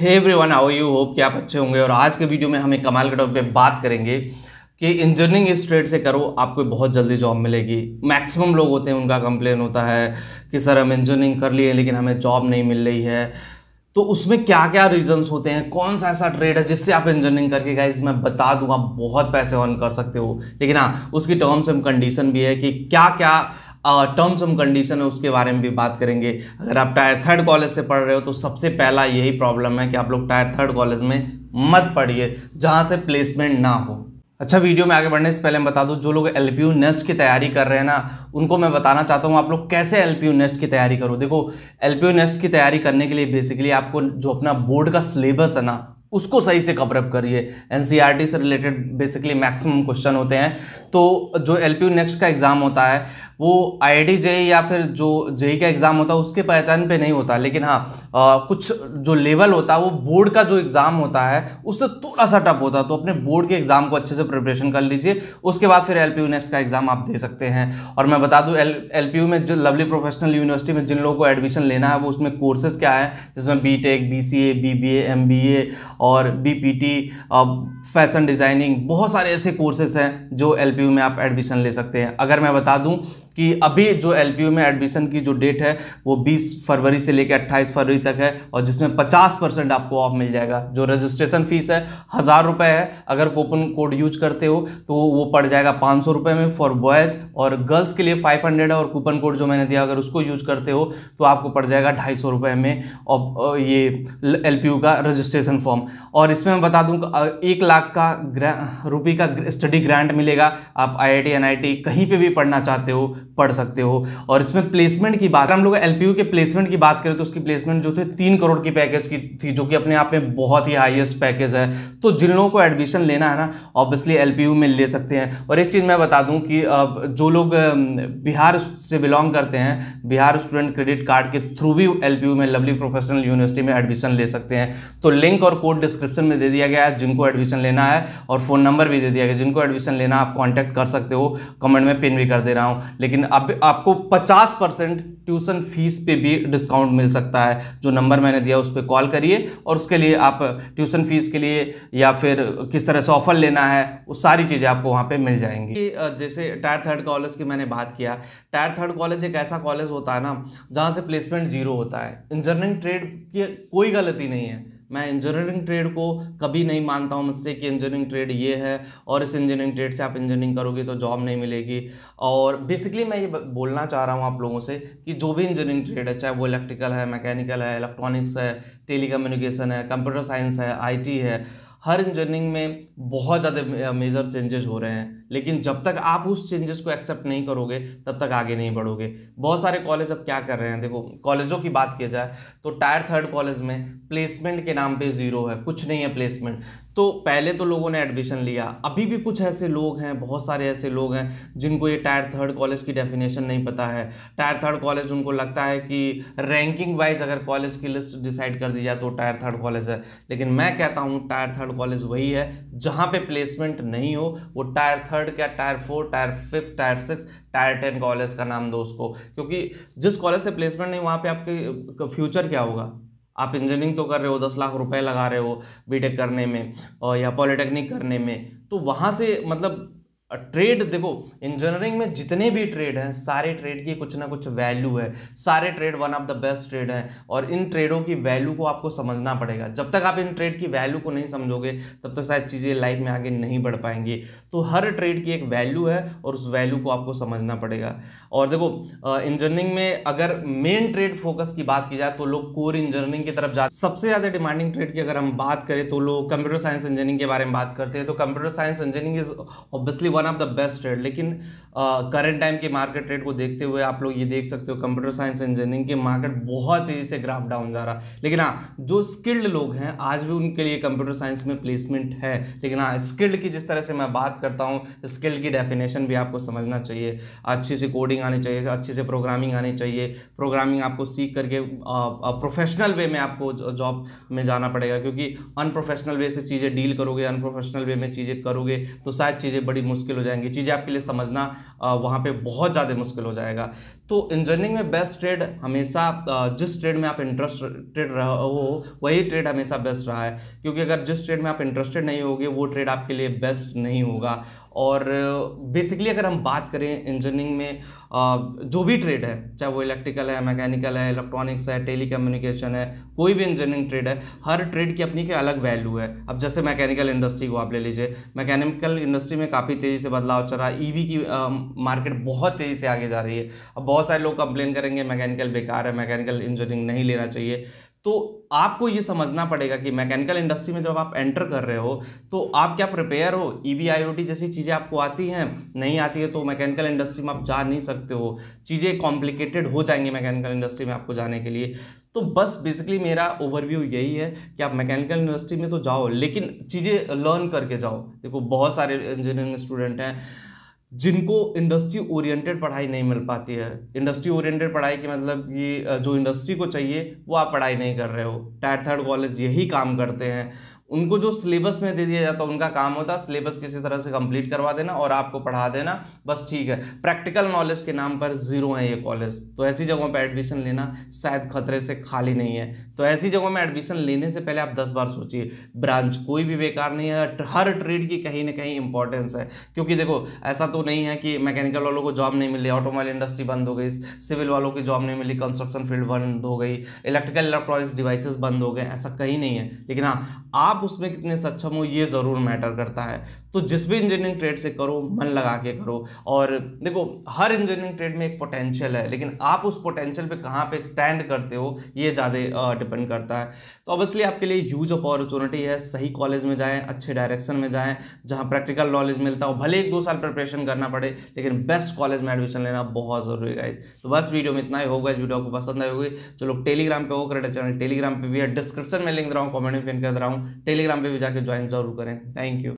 हे everyone आओ you hope कि आप अच्छे होंगे और आज के वीडियो में हम एक कमाल के टॉपिक पे बात करेंगे कि इंजीनियरिंग इस ट्रेड से करो आपको बहुत जल्दी जॉब मिलेगी मैक्सिमम लोग होते हैं उनका कंप्लेन होता है कि सर हम इंजीनियरिंग कर लिए लेकिन हमें जॉब नहीं मिल रही है तो उसमें क्या क्या रीजंस होते हैं कौन सा ऐसा ट्रेड है जिससे आप इंजीनियरिंग करके गए मैं बता दूँ आप बहुत पैसे अर्न कर सकते हो लेकिन हाँ उसकी टर्म्स एंड कंडीशन भी है कि क्या क्या टर्म्स एंड कंडीशन है उसके बारे में भी बात करेंगे अगर आप टायर थर्ड कॉलेज से पढ़ रहे हो तो सबसे पहला यही प्रॉब्लम है कि आप लोग टायर थर्ड कॉलेज में मत पढ़िए जहाँ से प्लेसमेंट ना हो अच्छा वीडियो में आगे बढ़ने से पहले मैं बता दूं जो लोग एल पी यू नेस्ट की तैयारी कर रहे हैं ना उनको मैं बताना चाहता हूं आप लोग कैसे एल पी यू नेस्ट की तैयारी करो देखो एल पी यू नेस्ट की तैयारी करने के लिए बेसिकली आपको जो अपना बोर्ड का सिलेबस है ना उसको सही से कवरअप करिए एन e से रिलेटेड बेसिकली मैक्सिमम क्वेश्चन होते हैं तो जो एल पी नेक्स्ट का एग्ज़ाम होता है वो आई आई या फिर जो जेई e e का एग्ज़ाम होता है उसके पहचान पे नहीं होता लेकिन हाँ आ, कुछ जो लेवल होता है वो बोर्ड का जो एग्ज़ाम होता है उससे थोड़ा सा टफ होता है तो अपने बोर्ड के एग्ज़ाम को अच्छे से प्रिपरेशन कर लीजिए उसके बाद फिर एल पी नेक्स्ट का एग्ज़ाम आप दे सकते हैं और मैं बता दूँ एल एल पी में जो लवली प्रोफेशनल यूनिवर्सिटी में जिन लोगों को एडमिशन लेना है वो उसमें कोर्सेज़ क्या है जिसमें B tech B C A B B M B A और B P T fashion designing बहुत सारे ऐसे कोर्सेज हैं जो एल में आप एडमिशन ले सकते हैं अगर मैं बता दूँ कि अभी जो एल में एडमिशन की जो डेट है वो 20 फरवरी से लेकर 28 फरवरी तक है और जिसमें 50 परसेंट आपको ऑफ मिल जाएगा जो रजिस्ट्रेशन फीस है हज़ार रुपये है अगर कोपन कोड यूज करते हो तो वो पड़ जाएगा पाँच सौ रुपये में फॉर बॉयज़ और गर्ल्स के लिए 500 है और कूपन कोड जो मैंने दिया अगर उसको यूज करते हो तो आपको पड़ जाएगा ढाई सौ रुपये में और ये एल का रजिस्ट्रेशन फॉर्म और इसमें मैं बता दूँ एक लाख का रुपये का स्टडी ग्रांट मिलेगा आप आई आई कहीं पर भी पढ़ना चाहते हो पढ़ सकते हो और इसमें प्लेसमेंट की बात हम लोग एल के प्लेसमेंट की बात करें तो उसकी प्लेसमेंट जो थी तीन करोड़ की पैकेज की थी जो कि अपने आप में बहुत ही हाईएस्ट पैकेज है तो जिन लोगों को एडमिशन लेना है ना ऑब्वियसली एल में ले सकते हैं और एक चीज़ मैं बता दूँ कि जो लोग बिहार से बिलोंग करते हैं बिहार स्टूडेंट क्रेडिट कार्ड के थ्रू भी एल में लवली प्रोफेशनल यूनिवर्सिटी में एडमिशन ले सकते हैं तो लिंक और कोड डिस्क्रिप्शन में दे दिया गया है जिनको एडमिशन लेना है और फ़ोन नंबर भी दे दिया गया जिनको एडमिशन लेना आप कॉन्टैक्ट कर सकते हो कमेंट में पिन भी कर दे रहा हूँ लेकिन लेकिन अब आपको 50 परसेंट ट्यूशन फीस पे भी डिस्काउंट मिल सकता है जो नंबर मैंने दिया उस पर कॉल करिए और उसके लिए आप ट्यूशन फीस के लिए या फिर किस तरह से ऑफ़र लेना है वो सारी चीज़ें आपको वहाँ पर मिल जाएंगी जैसे टायर थर्ड कॉलेज की मैंने बात किया टायर थर्ड कॉलेज एक ऐसा कॉलेज होता है ना जहाँ से प्लेसमेंट ज़ीरो होता है इंजीनियरिंग ट्रेड की कोई गलती नहीं है मैं इंजीनियरिंग ट्रेड को कभी नहीं मानता हूँ मुझसे कि इंजीनियरिंग ट्रेड ये है और इस इंजीनियरिंग ट्रेड से आप इंजीनियरिंग करोगे तो जॉब नहीं मिलेगी और बेसिकली मैं ये बोलना चाह रहा हूँ आप लोगों से कि जो भी इंजीनियरिंग ट्रेड है चाहे वो इलेक्ट्रिकल है मैकेनिकल है इलेक्ट्रॉनिक्स है टेली है कंप्यूटर साइंस है आई है हर इंजीनियरिंग में बहुत ज़्यादा मेजर चेंजेस हो रहे हैं लेकिन जब तक आप उस चेंजेस को एक्सेप्ट नहीं करोगे तब तक आगे नहीं बढ़ोगे बहुत सारे कॉलेज अब क्या कर रहे हैं देखो कॉलेजों की बात की जाए तो टायर थर्ड कॉलेज में प्लेसमेंट के नाम पे ज़ीरो है कुछ नहीं है प्लेसमेंट तो पहले तो लोगों ने एडमिशन लिया अभी भी कुछ ऐसे लोग हैं बहुत सारे ऐसे लोग हैं जिनको ये टायर थर्ड कॉलेज की डेफिनेशन नहीं पता है टायर थर्ड कॉलेज उनको लगता है कि रैंकिंग वाइज अगर कॉलेज की लिस्ट डिसाइड कर दी जाए तो टायर थर्ड कॉलेज है लेकिन मैं कहता हूँ टायर थर्ड कॉलेज वही है जहाँ पर प्लेसमेंट नहीं हो वो टायर थर्ड क्या tier four tier fifth tier six tier ten college का नाम दो उसको क्योंकि जिस कॉलेज से प्लेसमेंट नहीं वहाँ पर आपके फ्यूचर क्या होगा आप इंजीनियरिंग तो कर रहे हो दस लाख रुपए लगा रहे हो बीटेक करने में और या पॉलिटेक्निक करने में तो वहाँ से मतलब ट्रेड देखो इंजीनियरिंग में जितने भी ट्रेड हैं सारे ट्रेड की कुछ ना कुछ वैल्यू है सारे trade one of the best trade है और इन ट्रेडों की वैल्यू को आपको समझना पड़ेगा जब तक आप इन ट्रेड की वैल्यू को नहीं समझोगे तब तक शायद चीज़ें लाइफ में आगे नहीं बढ़ पाएंगी तो हर ट्रेड की एक वैल्यू है और उस वैल्यू को आपको समझना पड़ेगा और देखो इंजीनियरिंग में अगर मेन ट्रेड फोकस की बात की जाए तो लोग कोर इंजीनियरिंग की तरफ जाते सबसे ज़्यादा डिमांडिंग ट्रेड की अगर हम बात करें तो लोग कंप्यूटर साइंस इंजीनियरिंग के बारे में बात करते हैं तो computer science engineering is obviously one one of the best trade लेकिन करंट टाइम के मार्केट रेट को देखते हुए आप लोग ये देख सकते हो कंप्यूटर साइंस इंजीनियरिंग के मार्केट बहुत तेज़ी से ग्राफ डाउन जा रहा लेकिन हाँ जो स्किल्ड लोग हैं आज भी उनके लिए कंप्यूटर साइंस में प्लेसमेंट है लेकिन हाँ स्किल्ड की जिस तरह से मैं बात करता हूँ स्किल्ड की डेफिनेशन भी आपको समझना चाहिए अच्छी से कोडिंग आनी चाहिए अच्छी से प्रोग्रामिंग आनी चाहिए प्रोग्रामिंग आपको सीख करके प्रोफेशनल वे में आपको जॉब में जाना पड़ेगा क्योंकि अनप्रोफेशनल वे से चीज़ें डील करोगे अनप्रोफेशनल वे में चीज़ें करोगे तो शायद चीज़ें बड़ी मुश्किल मुश्किल हो जाएंगी चीज़ें आपके लिए समझना वहाँ पे बहुत ज़्यादा मुश्किल हो जाएगा तो इंजीनियरिंग में बेस्ट ट्रेड हमेशा जिस ट्रेड में आप इंटरेस्टेड रहो वही ट्रेड हमेशा बेस्ट रहा है क्योंकि अगर जिस ट्रेड में आप इंटरेस्टेड नहीं होगे वो ट्रेड आपके लिए बेस्ट नहीं होगा और बेसिकली अगर हम बात करें इंजीनियरिंग में जो भी ट्रेड है चाहे वो इलेक्ट्रिकल है मैकेनिकल है इलेक्ट्रॉनिक्स है टेली कम्युनिकेशन है कोई भी इंजीनियरिंग ट्रेड है हर ट्रेड की अपनी एक अलग वैल्यू है अब जैसे मैकेनिकल इंडस्ट्री को आप ले लीजिए मैकेनिकल इंडस्ट्री में काफ़ी तेज तेज़ी से बदलाव चल रहा है ईवी e की आ, मार्केट बहुत तेज़ी से आगे जा रही है अब बहुत सारे लोग कंप्लेन करेंगे मैकेनिकल बेकार है मैकेनिकल इंजीनियरिंग नहीं लेना चाहिए तो आपको ये समझना पड़ेगा कि मैकेनिकल इंडस्ट्री में जब आप एंटर कर रहे हो तो आप क्या प्रिपेयर हो E B I O T जैसी चीज़ें आपको आती हैं नहीं आती है तो मैकेनिकल इंडस्ट्री में आप जा नहीं सकते हो चीज़ें कॉम्प्लिकेटेड हो जाएंगी मैकेनिकल इंडस्ट्री में आपको जाने के लिए तो बस बेसिकली मेरा ओवरव्यू यही है कि आप मैकेनिकल इंडस्ट्री में तो जाओ लेकिन चीज़ें लर्न करके जाओ देखो बहुत सारे इंजीनियरिंग स्टूडेंट हैं जिनको इंडस्ट्री ओरिएंटेड पढ़ाई नहीं मिल पाती है इंडस्ट्री ओरिएंटेड पढ़ाई के मतलब कि जो इंडस्ट्री को चाहिए वो आप पढ़ाई नहीं कर रहे हो टायर थर्ड कॉलेज यही काम करते हैं उनको जो सिलेबस में दे दिया जाता उनका काम होता है सिलेबस किसी तरह से कंप्लीट करवा देना और आपको पढ़ा देना बस ठीक है प्रैक्टिकल नॉलेज के नाम पर जीरो है ये कॉलेज तो ऐसी जगहों पर एडमिशन लेना शायद खतरे से खाली नहीं है तो ऐसी जगहों में एडमिशन लेने से पहले आप दस बार सोचिए ब्रांच कोई भी बेकार नहीं है हर ट्रेड की कहीं ना कहीं इंपॉर्टेंस है क्योंकि देखो ऐसा तो नहीं है कि मैकेनिकल वालों को जॉब नहीं मिली ऑटोमोबाइल इंडस्ट्री बंद हो गई सिविल वालों की जॉब नहीं मिली कंस्ट्रक्शन फील्ड बंद हो गई इलेक्ट्रिकल इलेक्ट्रॉनिक्स डिवाइसेस बंद हो गए ऐसा कहीं नहीं है लेकिन हाँ आप आप उसमें कितने सक्षम हो ये ज़रूर मैटर करता है तो जिस भी इंजीनियरिंग ट्रेड से करो मन लगा के करो और देखो हर इंजीनियरिंग ट्रेड में एक पोटेंशियल है लेकिन आप उस पोटेंशियल पे कहाँ पे स्टैंड करते हो ये ज़्यादा डिपेंड करता है तो ऑब्वियसली आपके लिए ह्यूज अपॉर्चुनिटी है सही कॉलेज में जाएँ अच्छे डायरेक्शन में जाएँ जहाँ प्रैक्टिकल नॉलेज मिलता हो भले एक दो साल प्रिपरेशन करना पड़े लेकिन बेस्ट कॉलेज में एडमिशन लेना बहुत ज़रूरी है तो बस वीडियो में इतना ही होगा इस वीडियो आपको पसंद आई होगी जो लोग टेलीग्राम पर हो क्रेडिट चैनल टेलीग्राम पर भी है डिस्क्रिप्शन में लिंक दे रहा हूँ कॉमेंट में पिन कर रहा हूँ टेलीग्राम पर भी जाकर ज्वाइन जरूर करें थैंक यू